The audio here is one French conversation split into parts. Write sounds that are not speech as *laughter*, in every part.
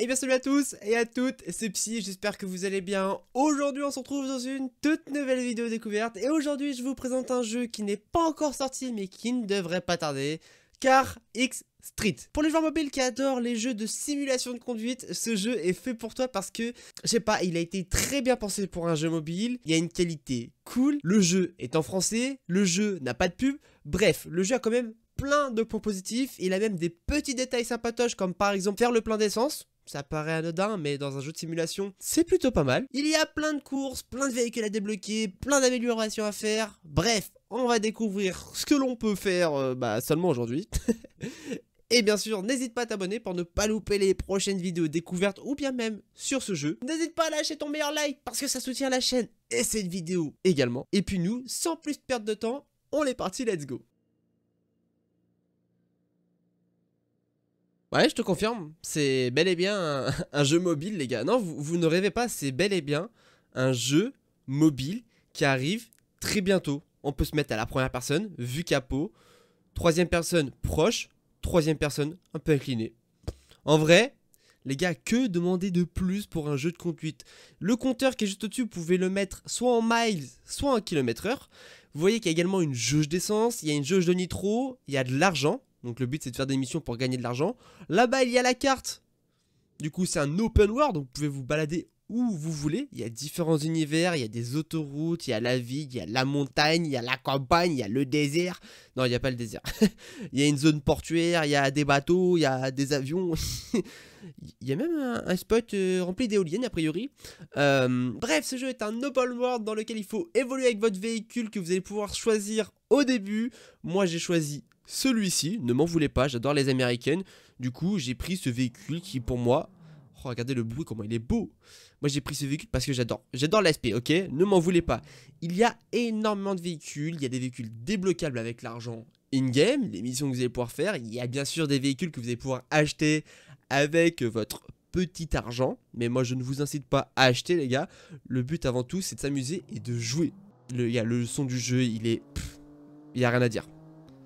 Et eh bien salut à tous et à toutes, c'est Psy, j'espère que vous allez bien. Aujourd'hui on se retrouve dans une toute nouvelle vidéo découverte et aujourd'hui je vous présente un jeu qui n'est pas encore sorti mais qui ne devrait pas tarder, car X Street. Pour les joueurs mobiles qui adorent les jeux de simulation de conduite, ce jeu est fait pour toi parce que, je sais pas, il a été très bien pensé pour un jeu mobile, il y a une qualité cool, le jeu est en français, le jeu n'a pas de pub, bref, le jeu a quand même plein de points positifs, il a même des petits détails sympatoches comme par exemple faire le plein d'essence, ça paraît anodin, mais dans un jeu de simulation, c'est plutôt pas mal. Il y a plein de courses, plein de véhicules à débloquer, plein d'améliorations à faire. Bref, on va découvrir ce que l'on peut faire euh, bah, seulement aujourd'hui. *laughs* Et bien sûr, n'hésite pas à t'abonner pour ne pas louper les prochaines vidéos découvertes ou bien même sur ce jeu. N'hésite pas à lâcher ton meilleur like parce que ça soutient la chaîne et cette vidéo également. Et puis nous, sans plus de perdre de temps, on est parti, let's go Ouais, je te confirme, c'est bel et bien un, *laughs* jeu mobile, les gars. Non, vous, ne rêvez pas, c'est bel et bien un jeu mobile qui arrive très bientôt. On peut se mettre à la première personne, vu capot, troisième personne proche, troisième personne un peu inclinée. En vrai, les gars, que demander de plus pour un jeu de conduite Le compteur qui est juste au-dessus, vous pouvez le mettre soit en miles, soit en kilomètres heure. Vous voyez qu'il y a également une jauge d'essence, il y a une jauge de nitro, il y a de l'argent. Donc le but c'est de faire des missions pour gagner de l'argent. Là-bas il y a la carte. Du coup c'est un open world, donc vous pouvez vous balader où vous voulez. Il y a différents univers, il y a des autoroutes, il y a la ville, il y a la montagne, il y a la campagne, il y a le désert. Non, il n'y a pas le désert. il y a une zone portuaire, il y a des bateaux, il y a des avions. il y a même un, spot rempli d'éoliennes a priori. bref, ce jeu est un open world dans lequel il faut évoluer avec votre véhicule que vous allez pouvoir choisir au début. Moi j'ai choisi celui-ci ne m'en voulez pas, j'adore les américaines. Du coup, j'ai pris ce véhicule qui, pour moi, oh, regardez le bruit, comment il est beau. Moi, j'ai pris ce véhicule parce que j'adore. J'adore l'aspect, ok Ne m'en voulez pas. Il y a énormément de véhicules. Il y a des véhicules débloquables avec l'argent in-game, les missions que vous allez pouvoir faire. Il y a bien sûr des véhicules que vous allez pouvoir acheter avec votre petit argent. Mais moi, je ne vous incite pas à acheter, les gars. Le but, avant tout, c'est de s'amuser et de jouer. Le, il y a le son du jeu, il est... il n'y a rien à dire.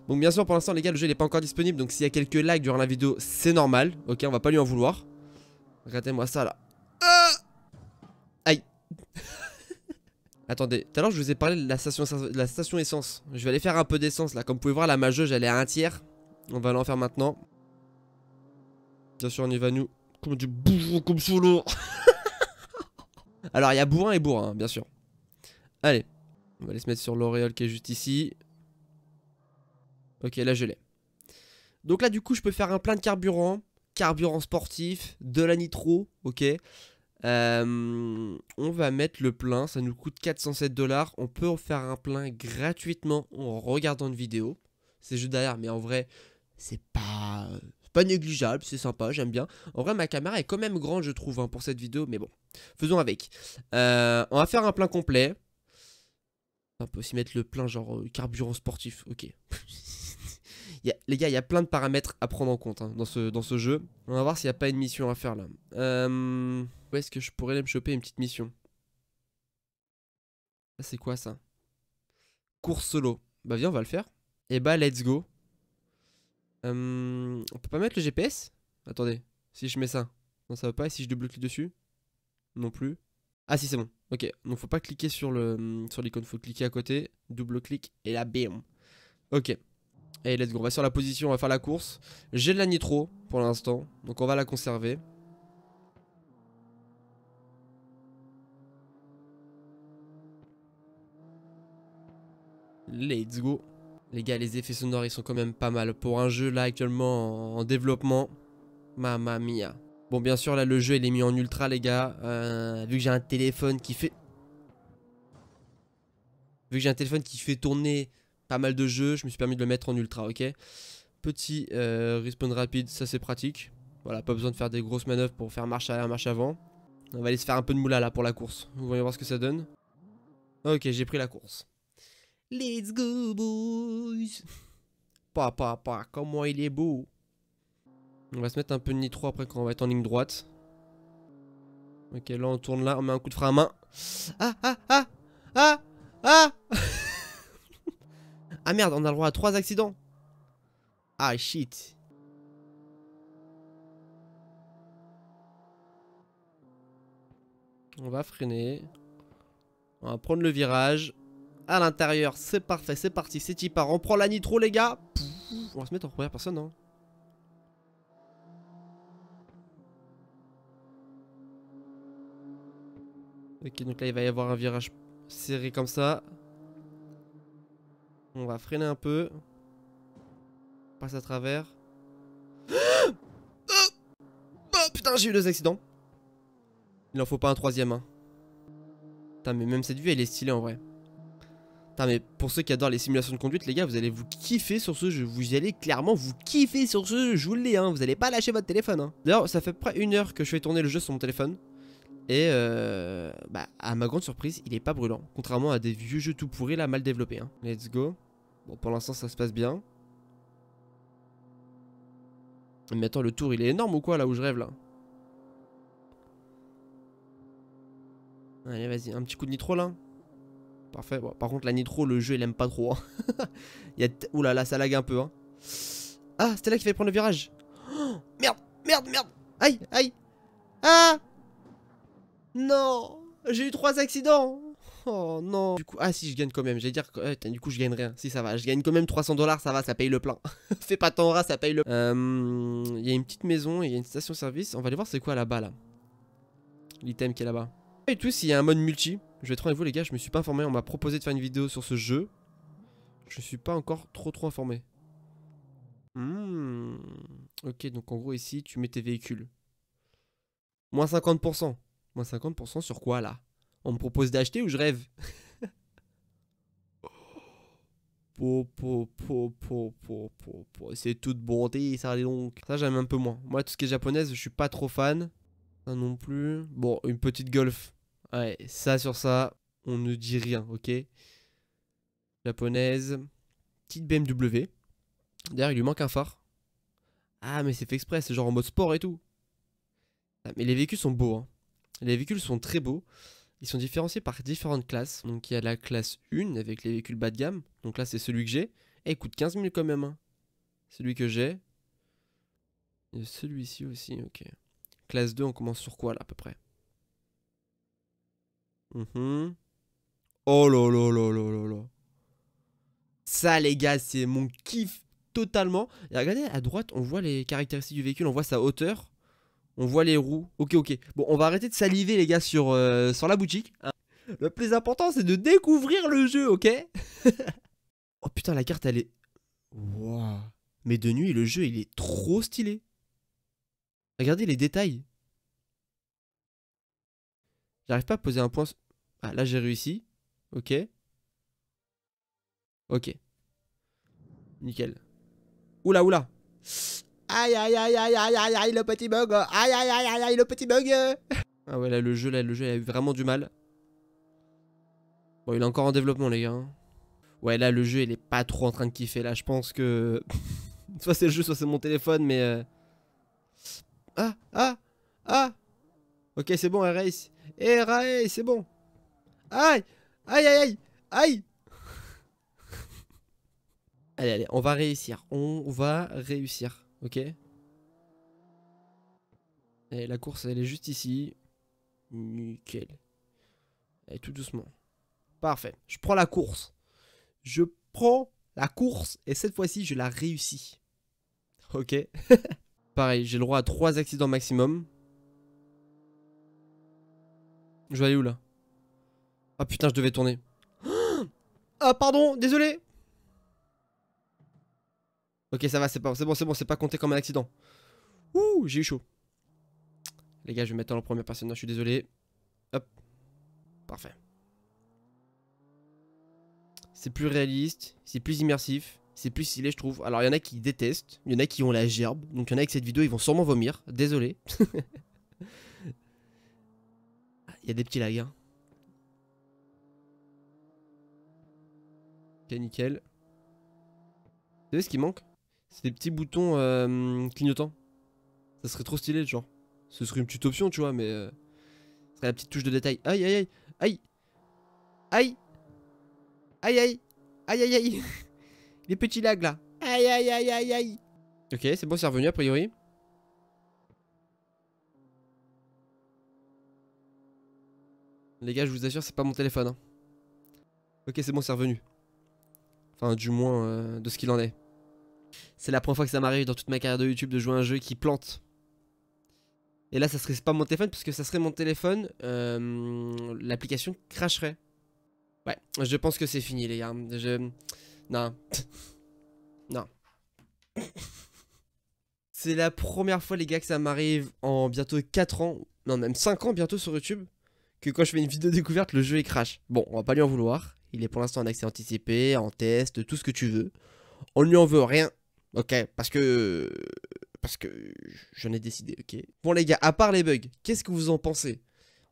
Donc bien sûr pour l'instant les gars le jeu n'est pas encore disponible donc s'il y a quelques lags durant la vidéo c'est normal Ok on va pas lui en vouloir Regardez-moi ça là ah Aïe *laughs* Attendez, tout à l'heure je vous ai parlé de la station, essence Je vais aller faire un peu d'essence là Comme vous pouvez voir la ma j'allais elle à un tiers On va l'en faire maintenant Bien sûr on y va nous Comme du bourrin comme sous l'eau *laughs* Alors il y a bourrin et bourrin hein, bien sûr Allez on va aller se mettre sur l'auréole qui est juste ici Ok, là je l'ai. Donc là, du coup, je peux faire un plein de carburant, carburant sportif, de la nitro, ok. Euh, on va mettre le plein, ça nous coûte 407 dollars. On peut en faire un plein gratuitement en regardant une vidéo. C'est juste derrière, mais en vrai, c'est pas pas négligeable, c'est sympa, j'aime bien. En vrai, ma caméra est quand même grande, je trouve, hein, pour cette vidéo, mais bon, faisons avec. Euh, on va faire un plein complet. On peut aussi mettre le plein genre euh, carburant sportif, ok. *laughs* les gars, il y a plein de paramètres à prendre en compte hein, dans, ce, jeu. On va voir s'il n'y a pas une mission à faire là. Euh, où est-ce que je pourrais aller me choper une petite mission ah, C'est quoi ça Course solo. Bah viens, on va le faire. Et eh bah, let's go. Euh, on peut pas mettre le GPS Attendez, si je mets ça, non ça va pas. Et si je double-clique dessus Non plus. Ah si, c'est bon. Ok, donc faut pas cliquer sur l'icône, sur faut cliquer à côté, double-clic et là, bim Ok, et let's go, on va sur la position, on va faire la course. J'ai de la nitro pour l'instant, donc on va la conserver. Let's go. Les gars, les effets sonores, ils sont quand même pas mal. Pour un jeu, là, actuellement, en développement, mamma mia. Bon, bien sûr, là, le jeu, il est mis en ultra, les gars. Euh, vu que j'ai un téléphone qui fait... Vu que j'ai un téléphone qui fait tourner pas mal de jeux, je me suis permis de le mettre en ultra, ok Petit euh, respawn rapide, ça c'est pratique. Voilà, pas besoin de faire des grosses manœuvres pour faire marche arrière, marche avant. On va aller se faire un peu de moula là pour la course. Vous voyez voir ce que ça donne. Ok, j'ai pris la course. Let's go boys Papa, papa, comment il est beau On va se mettre un peu de nitro après quand on va être en ligne droite. Ok, là on tourne là, on met un coup de frein à main. Ah, ah, ah Ah Ah *laughs* Ah merde, on a le droit à 3 accidents Ah shit On va freiner. On va prendre le virage. À l'intérieur, c'est parfait, c'est parti, c'est y part. On prend la nitro, les gars. on va se mettre en première personne, non hein. Ok, donc là, il va y avoir un virage serré comme ça. On va freiner un peu. On passe à travers. *gasps* Oh, oh putain, j'ai eu deux accidents. Il n'en faut pas un troisième. Hein. Putain, mais même cette vue, elle est stylée en vrai. Putain, mais pour ceux qui adorent les simulations de conduite, les gars, vous allez vous kiffer sur ce jeu. Vous y allez clairement vous kiffer sur ce jeu, je vous le dis. Hein. Vous allez pas lâcher votre téléphone. Hein. D'ailleurs, ça fait près une heure que je fais tourner le jeu sur mon téléphone. Et euh, bah, à ma grande surprise, il est pas brûlant. Contrairement à des vieux jeux tout pourris là, mal développés. Hein. Let's go. Bon, pour l'instant, ça se passe bien. Mais attends, le tour, il est énorme ou quoi là où je rêve là Allez, vas-y, un petit coup de nitro là. Parfait. par contre, la nitro, le jeu, il aime pas trop. Hein. *laughs* Ouh là là, ça lag un peu. Hein. Ah, c'était là qu'il fallait prendre le virage. Oh, merde, merde, merde. Aïe, aïe. Ah non J'ai eu trois accidents Oh non Du coup, ah si, je gagne quand même. J'allais dire, que eh, du coup, je gagne rien. Si, ça va. Je gagne quand même 300 dollars, ça va, ça paye le plein. Fais *laughs* pas tant ras, ça paye le... Il euh, y a une petite maison, il y a une station-service. On va aller voir c'est quoi là-bas, là. L'item qui est là-bas. Et tout, s'il y a un mode multi. Je vais être avec vous, les gars, je me suis pas informé. On m'a proposé de faire une vidéo sur ce jeu. Je suis pas encore trop trop informé. Hmm. Ok, donc en gros, ici, tu mets tes véhicules. Moins 50%. Moins 50% sur quoi là On me propose d'acheter ou je rêve *laughs* C'est toute bonté, ça dis donc. Ça j'aime un peu moins. Moi tout ce qui est japonaise, je suis pas trop fan. Ça non plus. Bon, une petite golf. Ouais, ça sur ça, on ne dit rien, ok Japonaise. Petite BMW. D'ailleurs, il lui manque un phare. Ah, mais c'est fait exprès, c'est genre en mode sport et tout. Ah, mais les véhicules sont beaux, hein. Les véhicules sont très beaux. Ils sont différenciés par différentes classes. Donc il y a la classe 1 avec les véhicules bas de gamme. Donc là c'est celui que j'ai. Et il coûte 15 000 quand même. Hein. Celui que j'ai. Celui-ci aussi, ok. Classe 2, on commence sur quoi là à peu près mhm. Oh là là là là là Ça les gars, c'est mon kiff totalement. Et regardez à droite, on voit les caractéristiques du véhicule, on voit sa hauteur. On voit les roues. Ok, ok. Bon, on va arrêter de saliver, les gars, sur, euh, sur la boutique. Hein. Le plus important, c'est de découvrir le jeu, ok *laughs* Oh putain, la carte, elle est... Mais de nuit, le jeu, il est trop stylé. Regardez les détails. J'arrive pas à poser un point... Ah, là, j'ai réussi. Ok. Ok. Nickel. Oula, oula. Aïe, aïe, aïe, aïe, aïe, aïe, aïe, le petit bug. Aïe, aïe, aïe, aïe, aïe, le petit bug. Ah ouais, là, le jeu, là, le jeu, il a eu vraiment du mal. Bon, il est encore en développement, les gars. Ouais, là, le jeu, il est pas trop en train de kiffer. Là, je pense que... soit c'est le jeu, soit c'est mon téléphone, mais... Ah, ah, ah Ok, c'est bon, Erase. Erase, c'est bon. Aïe Aïe, aïe, aïe Aïe Allez, allez, on va réussir. On va réussir. Ok. Et la course, elle est juste ici. Nickel. Et tout doucement. Parfait. Je prends la course. Je prends la course et cette fois-ci, je la réussis. Ok. *laughs* Pareil, j'ai le droit à 3 accidents maximum. Je vais aller où là Ah putain, je devais tourner. *gasps* Ah pardon, désolé Ok, ça va, c'est bon, c'est bon, c'est pas compté comme un accident. Ouh, j'ai eu chaud. Les gars, je vais mettre en première personne, je suis désolé. Hop. Parfait. C'est plus réaliste, c'est plus immersif, c'est plus stylé, je trouve. Alors, il y en a qui détestent, il y en a qui ont la gerbe, donc il y en a avec cette vidéo, ils vont sûrement vomir. Désolé. *laughs* Ah, il y a des petits lags. Hein. Ok, nickel. Vous savez ce qui manque c'est des petits boutons euh, clignotants. Ça serait trop stylé, genre. Ce serait une petite option, tu vois, mais. Euh, serait la petite touche de détail. Aïe, aïe, aïe, aïe, aïe, aïe, aïe, aïe, aïe, *laughs* Les petits lags là. Aïe, aïe, aïe, aïe, Ok, c'est bon, c'est revenu a priori. Les gars, je vous assure, c'est pas mon téléphone. Hein. Ok, c'est bon, c'est revenu. Enfin, du moins, euh, de ce qu'il en est. C'est la première fois que ça m'arrive dans toute ma carrière de YouTube de jouer à un jeu qui plante. Et là, ça serait pas mon téléphone, parce que ça serait mon téléphone, euh, l'application cracherait. Ouais, je pense que c'est fini, les gars. Non. *laughs* non. c'est la première fois, les gars, que ça m'arrive en bientôt 4 ans, non, même 5 ans bientôt sur YouTube, que quand je fais une vidéo découverte, le jeu il Bon, on va pas lui en vouloir. Il est pour l'instant en accès anticipé, en test, tout ce que tu veux. On lui en veut rien. Ok, parce que. Parce que j'en ai décidé, ok. Bon, les gars, à part les bugs, qu'est-ce que vous en pensez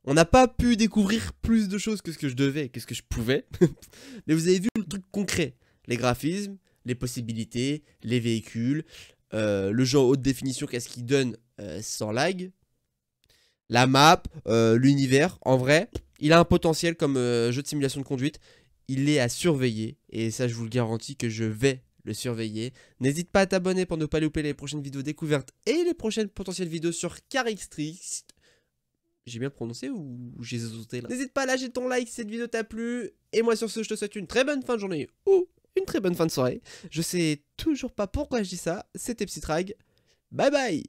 On n'a pas pu découvrir plus de choses que ce que je devais, que ce que je pouvais. *laughs* Mais vous avez vu le truc concret les graphismes, les possibilités, les véhicules, euh, le jeu haute définition, qu'est-ce qu'il donne euh, sans lag, la map, euh, l'univers. En vrai, il a un potentiel comme jeu de simulation de conduite. Il est à surveiller et ça, je vous le garantis que je vais le surveiller. N'hésite pas à t'abonner pour ne pas louper les prochaines vidéos découvertes et les prochaines potentielles vidéos sur Carixtrix. J'ai bien prononcé ou j'ai zoté là N'hésite pas à lâcher ton like si cette vidéo t'a plu. Et moi sur ce, je te souhaite une très bonne fin de journée ou une très bonne fin de soirée. Je sais toujours pas pourquoi je dis ça. C'était Psytrag. Bye bye